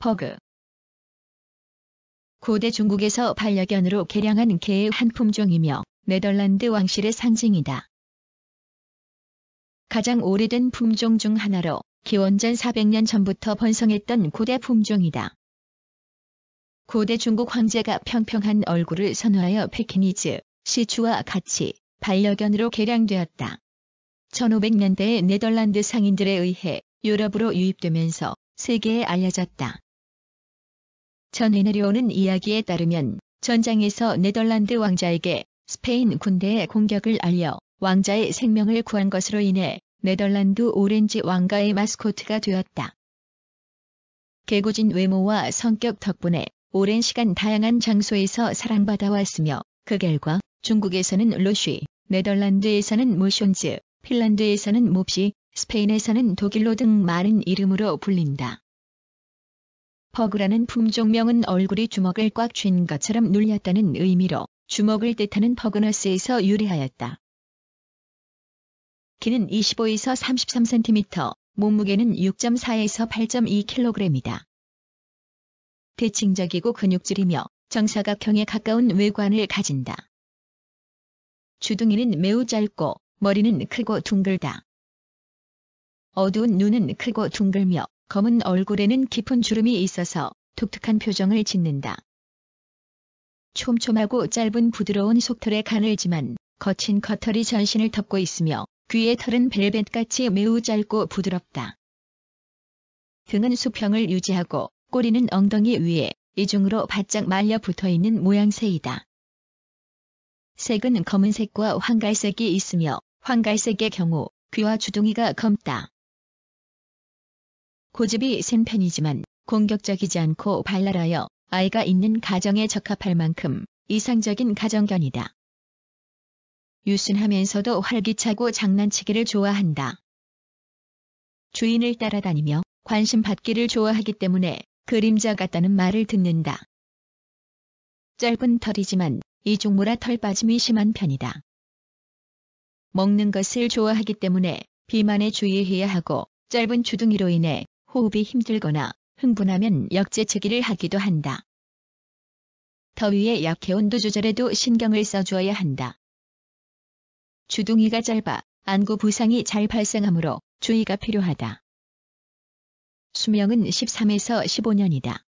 버그 고대 중국에서 반려견으로 개량한 개의 한 품종이며 네덜란드 왕실의 상징이다. 가장 오래된 품종 중 하나로 기원전 400년 전부터 번성했던 고대 품종이다. 고대 중국 황제가 평평한 얼굴을 선호하여 페키니즈, 시추와 같이 반려견으로 개량되었다. 1500년대에 네덜란드 상인들에 의해 유럽으로 유입되면서 세계에 알려졌다. 전해 내려오는 이야기에 따르면 전장에서 네덜란드 왕자에게 스페인 군대의 공격을 알려 왕자의 생명을 구한 것으로 인해 네덜란드 오렌지 왕가의 마스코트가 되었다. 개구진 외모와 성격 덕분에 오랜 시간 다양한 장소에서 사랑받아 왔으며 그 결과 중국에서는 로쉬, 네덜란드에서는 모션즈, 핀란드에서는 몹시, 스페인에서는 독일로 등 많은 이름으로 불린다. 퍼그라는 품종명은 얼굴이 주먹을 꽉 쥔 것처럼 눌렸다는 의미로 주먹을 뜻하는 퍼그너스에서 유래하였다. 키는 25에서 33cm, 몸무게는 6.4에서 8.2kg이다. 대칭적이고 근육질이며 정사각형에 가까운 외관을 가진다. 주둥이는 매우 짧고 머리는 크고 둥글다. 어두운 눈은 크고 둥글며 검은 얼굴에는 깊은 주름이 있어서 독특한 표정을 짓는다. 촘촘하고 짧은 부드러운 속털에 가늘지만 거친 겉털이 전신을 덮고 있으며 귀의 털은 벨벳같이 매우 짧고 부드럽다. 등은 수평을 유지하고 꼬리는 엉덩이 위에 이중으로 바짝 말려 붙어 있는 모양새이다. 색은 검은색과 황갈색이 있으며 황갈색의 경우 귀와 주둥이가 검다. 고집이 센 편이지만 공격적이지 않고 발랄하여 아이가 있는 가정에 적합할 만큼 이상적인 가정견이다. 유순하면서도 활기차고 장난치기를 좋아한다. 주인을 따라다니며 관심 받기를 좋아하기 때문에 그림자 같다는 말을 듣는다. 짧은 털이지만 이종무라 털 빠짐이 심한 편이다. 먹는 것을 좋아하기 때문에 비만에 주의해야 하고 짧은 주둥이로 인해 호흡이 힘들거나 흥분하면 역재체기를 하기도 한다. 더위에 약해 온도 조절에도 신경을 써주어야 한다. 주둥이가 짧아 안구 부상이 잘 발생하므로 주의가 필요하다. 수명은 13에서 15년이다.